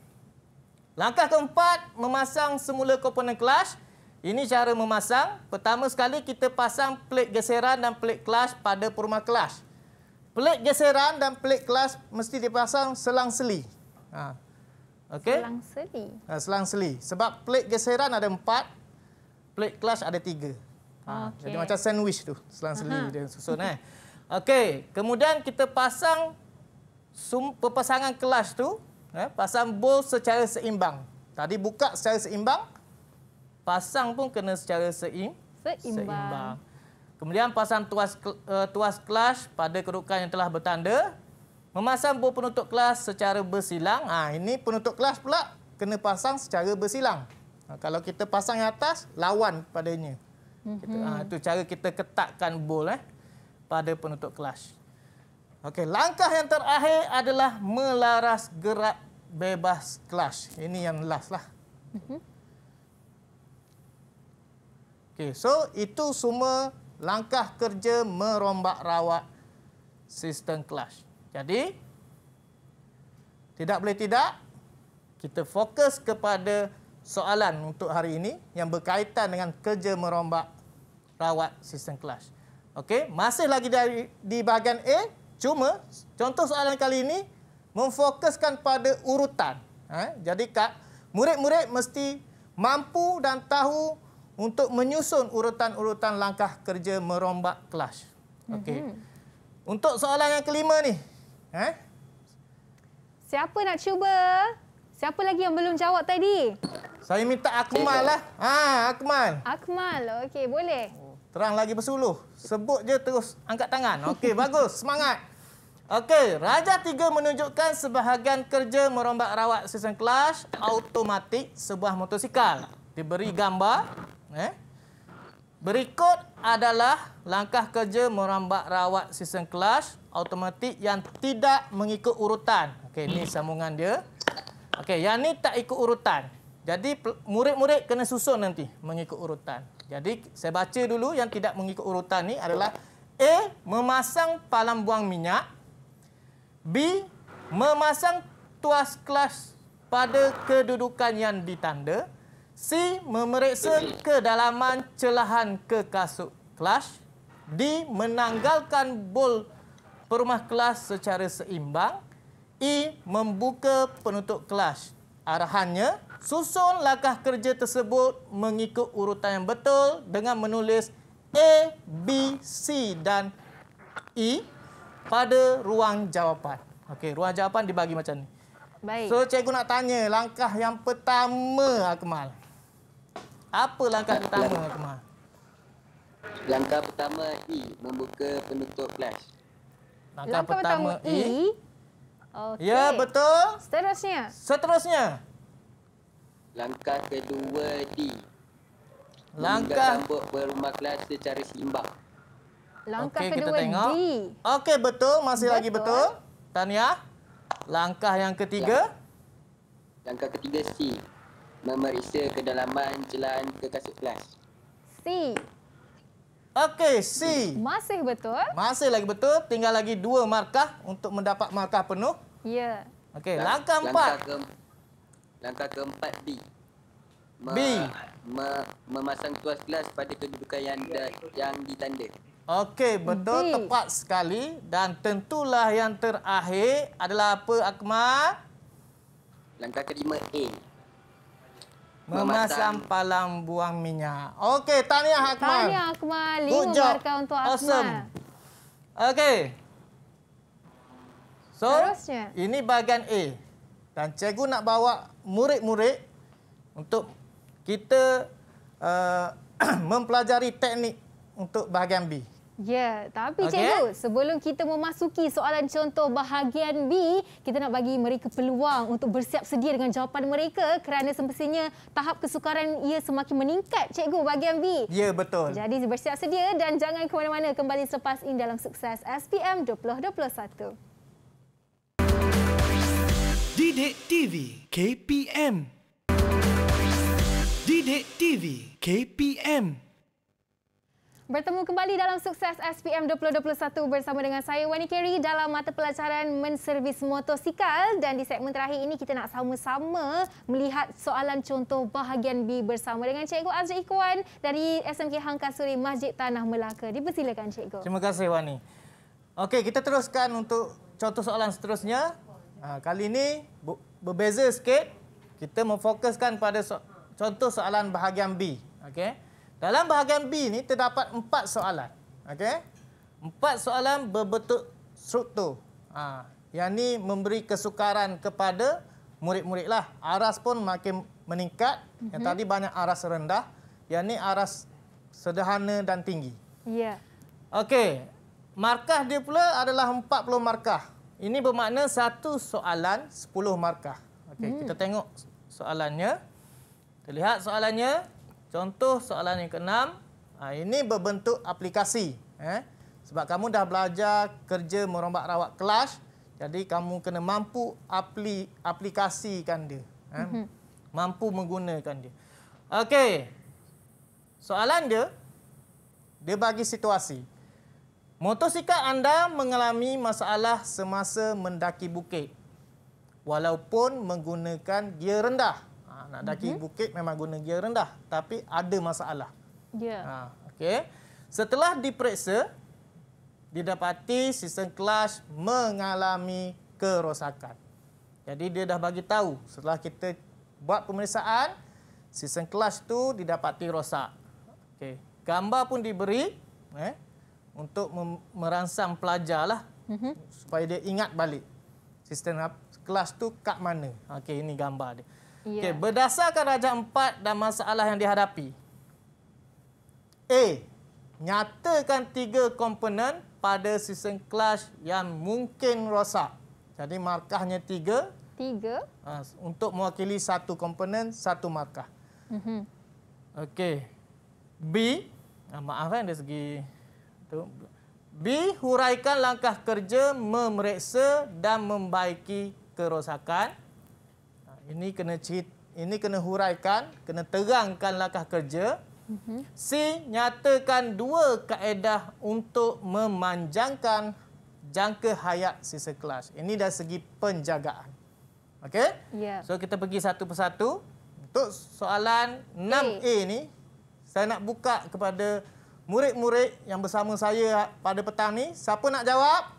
<clears throat> Langkah keempat, memasang semula komponen kelas. Ini cara memasang. Pertama sekali kita pasang plate geseran dan plate kelas pada perumah kelas. Plate geseran dan plate kelas mesti dipasang selang-seli. Okay. Selang-seli? Ha, selang-seli. Ha, Sebab plate geseran ada empat, plate kelas ada tiga. Ha, okay. Jadi macam sandwich tu, selang-seli dia susun. Eh. Okey, kemudian kita pasang pepasangan kelas tu, eh, pasang bol secara seimbang. Tadi buka secara seimbang, pasang pun kena secara seim, seimbang. seimbang. Kemudian pasang tuas uh, tuas kelas pada kedudukan yang telah bertanda. Memasang buah penutup kelas secara bersilang. Ah ha, Ini penutup kelas pula kena pasang secara bersilang. Ha, kalau kita pasang yang atas, lawan padanya. Ha, mhm. Itu mm -hmm. ha, cara kita ketatkan bowl eh, pada penutup kelas. Okay, langkah yang terakhir adalah melaras gerak bebas kelas. Ini yang last lah. Mm -hmm. Okay, so itu semua langkah kerja merombak rawat sistem clutch. Jadi tidak boleh tidak kita fokus kepada soalan untuk hari ini yang berkaitan dengan kerja merombak rawat sistem clutch. Okey, masih lagi dari di bahagian A, cuma contoh soalan kali ini memfokuskan pada urutan. Ha? jadi kak murid-murid mesti mampu dan tahu untuk menyusun urutan-urutan langkah kerja merombak kelas. Okey. Mhm. Untuk soalan yang kelima ni. Eh? Siapa nak cuba? Siapa lagi yang belum jawab tadi? Saya minta Akmal lah. Ha, Akmal. Akmal. Okey, boleh. Terang lagi bersuluh. Sebut je terus angkat tangan. Okey, <laughs> bagus. Semangat. Okey, Raja 3 menunjukkan sebahagian kerja merombak rawat season kelas. automatik sebuah motosikal. Diberi gambar Eh? Berikut adalah langkah kerja merambat rawat sistem kelas automatik yang tidak mengikut urutan. Okey, ini sambungan dia. Okey, yang ni tak ikut urutan. Jadi murid-murid kena susun nanti mengikut urutan. Jadi saya baca dulu yang tidak mengikut urutan ni adalah A memasang palam buang minyak, B memasang tuas kelas pada kedudukan yang ditanda, C. Memeriksa kedalaman celahan ke kasut kelas. D. Menanggalkan bol perumah kelas secara seimbang. E. Membuka penutup kelas. Arahannya, susun langkah kerja tersebut mengikut urutan yang betul dengan menulis A, B, C dan E pada ruang jawapan. Okey, ruang jawapan dibagi macam ni. Baik. So, cikgu nak tanya langkah yang pertama Akmal. Apa langkah pertama Kemal? Langkah pertama E membuka penutup flash. Langkah, langkah pertama, pertama E. e. Okay. Ya betul. Seterusnya. Seterusnya. Langkah kedua D. Langkah rambut berumah kelas secara seimbang. Langkah okay, kedua D. Okey betul, masih betul. lagi betul. Tania. Langkah yang ketiga? Ya. Langkah ketiga C memeriksa kedalaman celan ke kasut kelas. C. Okey, C. Masih betul. Masih lagi betul. Tinggal lagi dua markah untuk mendapat markah penuh. Ya. Okey, langkah empat. Langkah, ke, langkah keempat B. Me, B. Me, memasang tuas kelas pada kedudukan yang, yang ditanda. Okey, betul. B. Tepat sekali. Dan tentulah yang terakhir adalah apa, Akmal? Langkah kelima A. Memasang palang buang minyak. Okey, tanya Akmal. Tanya Akmal. Lima Good job. markah untuk Akmal. Awesome. Okey. So, Terusnya. ini bahagian A. Dan cikgu nak bawa murid-murid untuk kita uh, <clears throat> mempelajari teknik untuk bahagian B. Ya, tapi okay. cikgu, sebelum kita memasuki soalan contoh bahagian B, kita nak bagi mereka peluang untuk bersiap sedia dengan jawapan mereka kerana semestinya tahap kesukaran ia semakin meningkat, cikgu, bahagian B. Ya, betul. Jadi bersiap sedia dan jangan ke mana-mana kembali selepas ini dalam sukses SPM 2021. Didik TV KPM Didik TV KPM Bertemu kembali dalam sukses SPM 2021 bersama dengan saya Wani Keri dalam mata pelajaran menservis motosikal dan di segmen terakhir ini kita nak sama-sama melihat soalan contoh bahagian B bersama dengan Cikgu Azri Ikhwan dari SMK Hang Kasuri Masjid Tanah Melaka. Dipersilakan Cikgu. Terima kasih Wani. Okey, kita teruskan untuk contoh soalan seterusnya. Ha, kali ini berbeza sikit. Kita memfokuskan pada so- contoh soalan bahagian B. Okey. Dalam bahagian B ni terdapat empat soalan. Okey. Empat soalan berbentuk struktur. Ha, yang ni memberi kesukaran kepada murid-murid lah. Aras pun makin meningkat. Mm -hmm. Yang mhm. tadi banyak aras rendah. Yang ni aras sederhana dan tinggi. Ya. Yeah. Okey. Markah dia pula adalah 40 markah. Ini bermakna satu soalan 10 markah. Okey, mm. kita tengok soalannya. Kita lihat soalannya. Contoh soalan yang keenam, ha, ini berbentuk aplikasi. Eh? Sebab kamu dah belajar kerja merombak rawak kelas, jadi kamu kena mampu apli, aplikasikan dia. Eh? Mhm. Mampu menggunakan dia. Okey. Soalan dia, dia bagi situasi. Motosikal anda mengalami masalah semasa mendaki bukit. Walaupun menggunakan gear rendah. Nak daki mm-hmm. bukit memang guna gear rendah tapi ada masalah. Ya. Yeah. Ha, okey. Setelah diperiksa didapati sistem clutch mengalami kerosakan. Jadi dia dah bagi tahu setelah kita buat pemeriksaan sistem clutch tu didapati rosak. Okey. Gambar pun diberi eh untuk merangsang pelajar lah mm-hmm. supaya dia ingat balik sistem kelas tu kat mana. Okey ini gambar dia. Ya. Okay, berdasarkan raja empat dan masalah yang dihadapi. A. Nyatakan tiga komponen pada sistem clutch yang mungkin rosak. Jadi markahnya tiga. Tiga. Ha, untuk mewakili satu komponen, satu markah. Uh mhm. -huh. Okey. B. Ha, maaf kan dari segi itu. B. Huraikan langkah kerja memeriksa dan membaiki kerosakan ini kena cerita, ini kena huraikan, kena terangkan langkah kerja. Mhm. C, nyatakan dua kaedah untuk memanjangkan jangka hayat sisa kelas. Ini dari segi penjagaan. Okey? Ya. So kita pergi satu persatu. Untuk soalan 6A A. ni, saya nak buka kepada murid-murid yang bersama saya pada petang ni. Siapa nak jawab?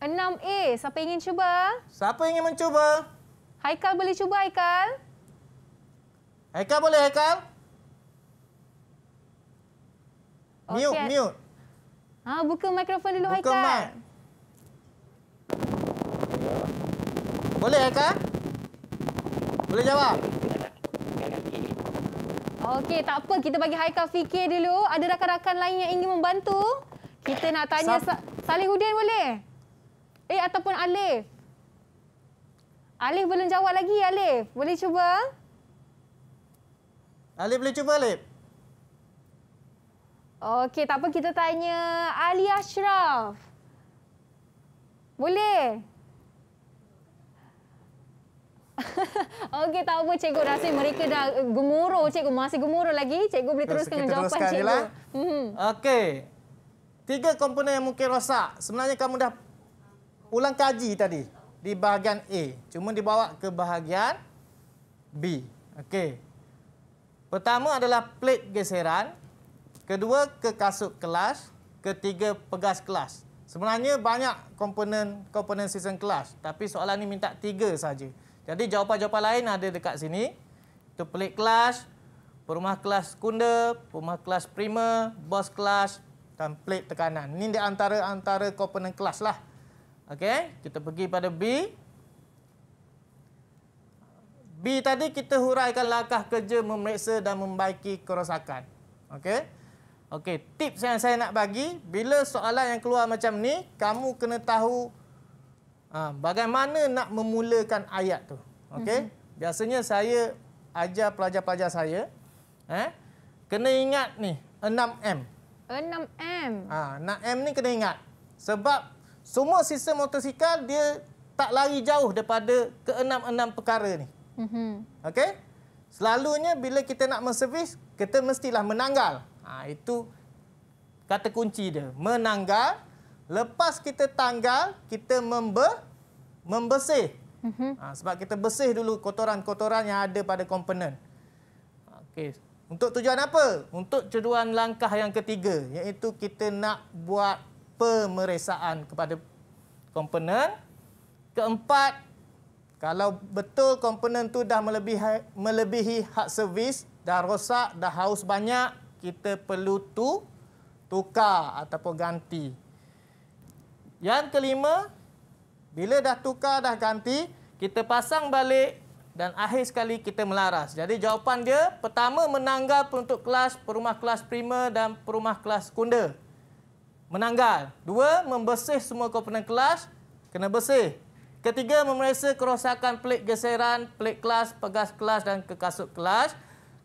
6A. Siapa ingin cuba? Siapa ingin mencuba? Haikal boleh cuba Haikal? Haikal boleh Haikal? Okay. Mute, mute. Ah, buka mikrofon dulu buka Haikal. Mat. Boleh Haikal? Boleh jawab? Okey, tak apa kita bagi Haikal fikir dulu. Ada rakan-rakan lain yang ingin membantu? Kita nak tanya Sa Salihuddin boleh? Eh ataupun Alif? Alif belum jawab lagi Alif. Boleh cuba? Alif boleh cuba Alif. Okey, tak apa kita tanya Ali Ashraf. Boleh? <laughs> Okey, tak apa cikgu rasa mereka dah gemuruh cikgu masih gemuruh lagi. Cikgu boleh teruskan Terus, jawapan teruskan cikgu. Hmm. Okey. Tiga komponen yang mungkin rosak. Sebenarnya kamu dah ulang kaji tadi di bahagian A. Cuma dibawa ke bahagian B. Okey. Pertama adalah plate geseran. Kedua, ke kasut kelas. Ketiga, pegas kelas. Sebenarnya banyak komponen komponen sistem kelas. Tapi soalan ini minta tiga saja. Jadi jawapan-jawapan lain ada dekat sini. Itu plate kelas, perumah kelas sekunder, perumah kelas primer, bos kelas dan plate tekanan. Ini di antara-antara komponen kelas lah. Okey, kita pergi pada B. B tadi kita huraikan langkah kerja memeriksa dan membaiki kerosakan. Okey. Okey, tips yang saya nak bagi, bila soalan yang keluar macam ni, kamu kena tahu ha, bagaimana nak memulakan ayat tu. Okey. Mm -hmm. Biasanya saya ajar pelajar-pelajar saya, eh, kena ingat ni 6M. 6M. Ah, ha, 6M ni kena ingat. Sebab semua sistem motosikal dia tak lari jauh daripada keenam-enam perkara ni. Mm-hmm. Okey? Selalunya bila kita nak menservis, kita mestilah menanggal. Ha, itu kata kunci dia. Menanggal. Lepas kita tanggal, kita membe membersih. Mm-hmm. Ha, sebab kita bersih dulu kotoran-kotoran yang ada pada komponen. Okey. Untuk tujuan apa? Untuk tujuan langkah yang ketiga. Iaitu kita nak buat pemeriksaan kepada komponen. Keempat, kalau betul komponen tu dah melebihi, ha- melebihi hak servis, dah rosak, dah haus banyak, kita perlu tu tukar ataupun ganti. Yang kelima, bila dah tukar, dah ganti, kita pasang balik dan akhir sekali kita melaras. Jadi jawapan dia, pertama menanggal untuk kelas, perumah kelas prima dan perumah kelas sekunder menanggal. Dua, membersih semua komponen kelas. Kena bersih. Ketiga, memeriksa kerosakan pelik geseran, pelik kelas, pegas kelas dan kekasut kelas.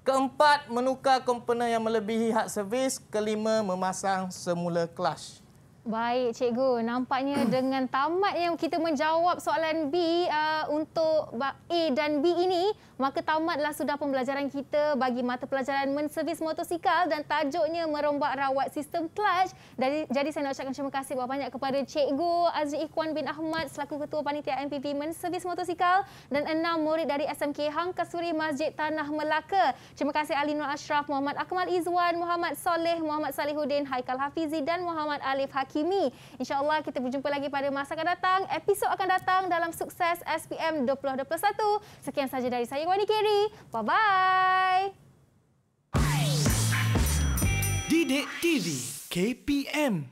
Keempat, menukar komponen yang melebihi hak servis. Kelima, memasang semula kelas. Baik, cikgu. Nampaknya <clears throat> dengan tamat yang kita menjawab soalan B uh, untuk A dan B ini, maka tamatlah sudah pembelajaran kita bagi mata pelajaran menservis motosikal dan tajuknya merombak rawat sistem clutch. Jadi, jadi saya nak ucapkan terima kasih banyak kepada cikgu Azri Ikhwan bin Ahmad selaku ketua panitia MPP menservis motosikal dan enam murid dari SMK Hang Kasuri Masjid Tanah Melaka. Terima kasih Ali Ashraf, Muhammad Akmal Izwan, Muhammad Soleh, Muhammad Salihuddin, Haikal Hafizi dan Muhammad Alif Hakim. Hakimi. InsyaAllah kita berjumpa lagi pada masa akan datang. Episod akan datang dalam Sukses SPM 2021. Sekian sahaja dari saya, Wani Kiri. Bye-bye. Didik TV KPM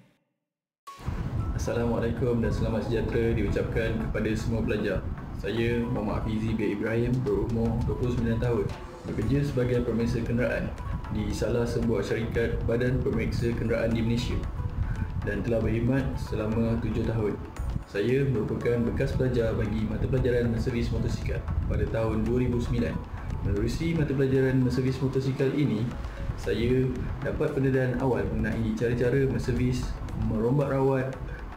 Assalamualaikum dan selamat sejahtera diucapkan kepada semua pelajar. Saya Muhammad Hafizi B. Ibrahim berumur 29 tahun bekerja sebagai pemeriksa kenderaan di salah sebuah syarikat badan pemeriksa kenderaan di Malaysia dan telah berkhidmat selama tujuh tahun. Saya merupakan bekas pelajar bagi mata pelajaran servis motosikal pada tahun 2009. Melalui mata pelajaran servis motosikal ini, saya dapat pendedahan awal mengenai cara-cara servis merombak rawat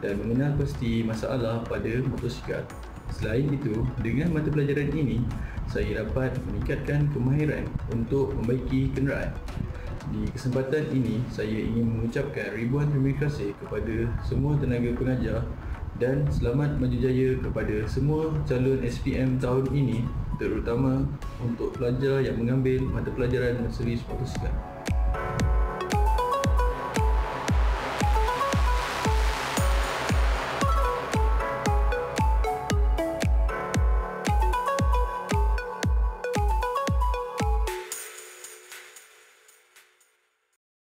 dan mengenal pasti masalah pada motosikal. Selain itu, dengan mata pelajaran ini, saya dapat meningkatkan kemahiran untuk membaiki kenderaan. Di kesempatan ini, saya ingin mengucapkan ribuan terima kasih kepada semua tenaga pengajar dan selamat maju jaya kepada semua calon SPM tahun ini terutama untuk pelajar yang mengambil mata pelajaran Seri Sportoskan. Terima